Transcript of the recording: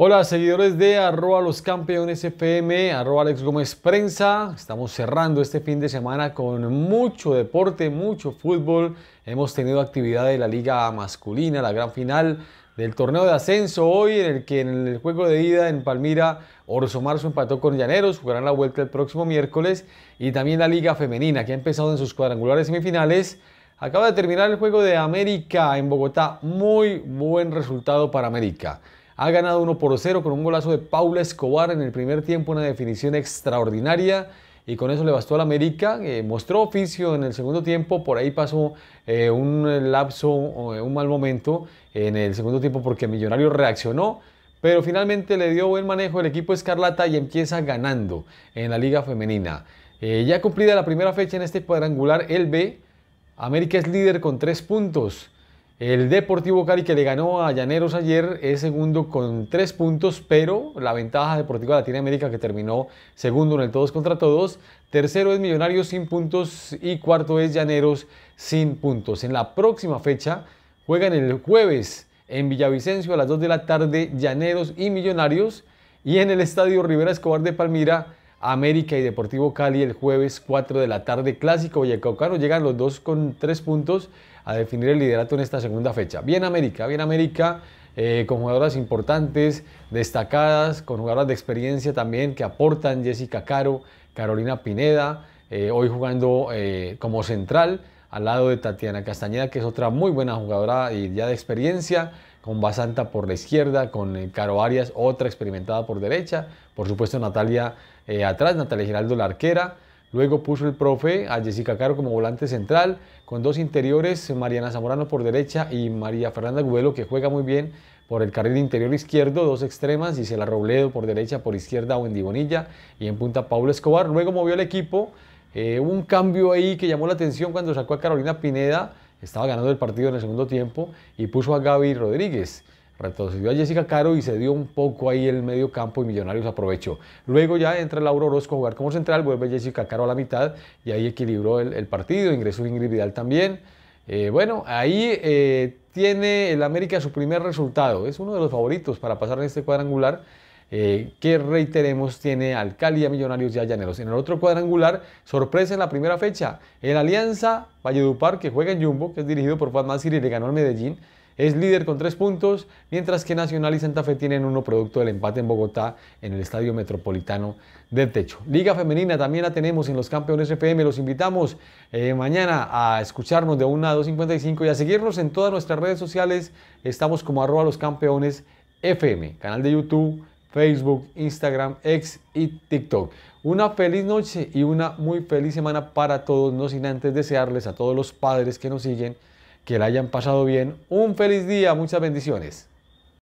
Hola seguidores de arroba los campeones FM, arroba Alex Gómez Prensa. Estamos cerrando este fin de semana con mucho deporte, mucho fútbol. Hemos tenido actividad de la liga masculina, la gran final del torneo de ascenso hoy en el que en el juego de ida en Palmira Orso Marzo empató con Llaneros, jugarán la vuelta el próximo miércoles y también la liga femenina que ha empezado en sus cuadrangulares semifinales. Acaba de terminar el juego de América en Bogotá, muy buen resultado para América ha ganado 1 por 0 con un golazo de Paula Escobar en el primer tiempo, una definición extraordinaria y con eso le bastó al América. Eh, mostró oficio en el segundo tiempo, por ahí pasó eh, un eh, lapso, un mal momento en el segundo tiempo porque Millonario reaccionó. Pero finalmente le dio buen manejo el equipo Escarlata y empieza ganando en la Liga Femenina. ya cumplida la primera fecha en este cuadrangular, el B, América es líder con tres puntos. El Deportivo Cali que le ganó a Llaneros ayer es segundo con tres puntos, pero la ventaja Deportiva Latinoamérica que terminó segundo en el todos contra todos. Tercero es Millonarios sin puntos y cuarto es Llaneros sin puntos. En la próxima fecha juegan el jueves en Villavicencio a las 2 de la tarde Llaneros y Millonarios y en el Estadio Rivera Escobar de Palmira América y Deportivo Cali el jueves 4 de la tarde. Clásico Vallecaucano. llegan los dos con tres puntos a definir el liderato en esta segunda fecha. Bien América, bien América, eh, con jugadoras importantes, destacadas, con jugadoras de experiencia también que aportan Jessica Caro, Carolina Pineda, eh, hoy jugando eh, como central al lado de Tatiana Castañeda, que es otra muy buena jugadora y ya de experiencia con Basanta por la izquierda, con eh, Caro Arias, otra experimentada por derecha, por supuesto Natalia eh, atrás, Natalia Giraldo la arquera, luego puso el profe a Jessica Caro como volante central, con dos interiores, Mariana Zamorano por derecha y María Fernanda Gubelo que juega muy bien por el carril interior izquierdo, dos extremas, la Robledo por derecha, por izquierda Wendy Bonilla y en punta Pablo Escobar, luego movió el equipo, eh, un cambio ahí que llamó la atención cuando sacó a Carolina Pineda, estaba ganando el partido en el segundo tiempo y puso a Gaby Rodríguez. Retrocedió a Jessica Caro y se dio un poco ahí el medio campo y Millonarios aprovechó. Luego ya entra Lauro Orozco a jugar como central, vuelve Jessica Caro a la mitad y ahí equilibró el, partido, ingresó Ingrid Vidal también. Eh, bueno, ahí eh, tiene el América su primer resultado, es uno de los favoritos para pasar en este cuadrangular eh, que reiteremos tiene Alcalía, Millonarios y a En el otro cuadrangular, sorpresa en la primera fecha, el Alianza Valledupar, que juega en Jumbo, que es dirigido por Juan y le ganó al Medellín, es líder con tres puntos, mientras que Nacional y Santa Fe tienen uno producto del empate en Bogotá en el Estadio Metropolitano del Techo. Liga Femenina también la tenemos en los Campeones FM. Los invitamos eh, mañana a escucharnos de 1 a 2.55 y a seguirnos en todas nuestras redes sociales. Estamos como arroba los campeones FM, canal de YouTube Facebook, Instagram, X y TikTok. Una feliz noche y una muy feliz semana para todos, no sin antes desearles a todos los padres que nos siguen que la hayan pasado bien. Un feliz día, muchas bendiciones.